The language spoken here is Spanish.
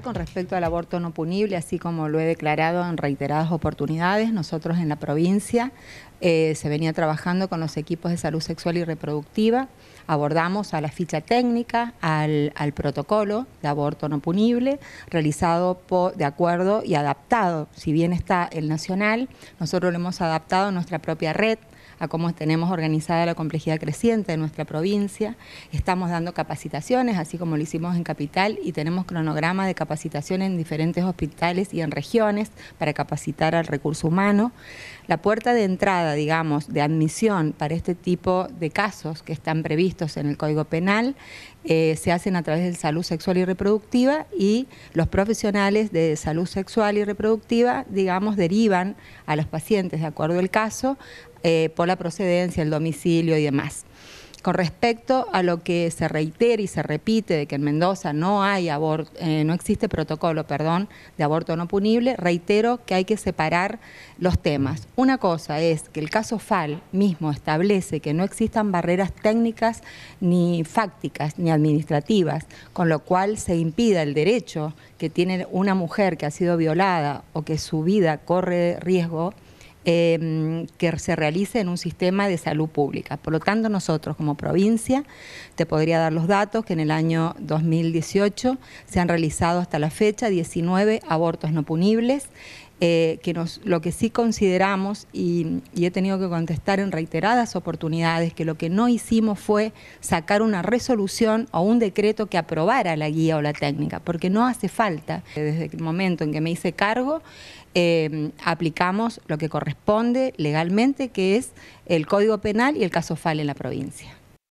con respecto al aborto no punible, así como lo he declarado en reiteradas oportunidades, nosotros en la provincia eh, se venía trabajando con los equipos de salud sexual y reproductiva, abordamos a la ficha técnica, al, protocolo de aborto no punible, realizado de acuerdo y adaptado, si bien está el nacional, nosotros lo hemos adaptado a nuestra propia red, a cómo tenemos organizada la complejidad creciente de nuestra provincia. Estamos dando capacitaciones, así como lo hicimos en Capital, y tenemos cronograma de capacitación en diferentes hospitales y en regiones para capacitar al recurso humano la puerta de entrada, digamos, de admisión para este tipo de casos que están previstos en el Código Penal eh, se hacen a través de salud sexual y reproductiva y los profesionales de salud sexual y reproductiva, digamos, derivan a los pacientes, de acuerdo al caso, eh, por la procedencia, el domicilio y demás con respecto a lo que se reitera y se repite de que en Mendoza no hay eh, no existe protocolo, perdón, de aborto no punible, reitero que hay que separar los temas. Una cosa es que el caso FAL mismo establece que no existan barreras técnicas ni fácticas ni administrativas, con lo cual se impida el derecho que tiene una mujer que ha sido violada o que su vida corre riesgo Em, que se realice en un sistema de salud pública. Por lo tanto, nosotros como provincia, te podría dar los datos que en el año 2018 se han realizado hasta la fecha 19 abortos no punibles eh, que nos, lo que sí consideramos, y, he tenido que contestar en reiteradas oportunidades, que lo que no hicimos fue sacar una resolución o un decreto que aprobara la guía o la técnica, porque no hace falta. Desde el momento en que me hice cargo, eh, aplicamos lo que corresponde legalmente, que es el Código Penal y el caso FAL en la provincia.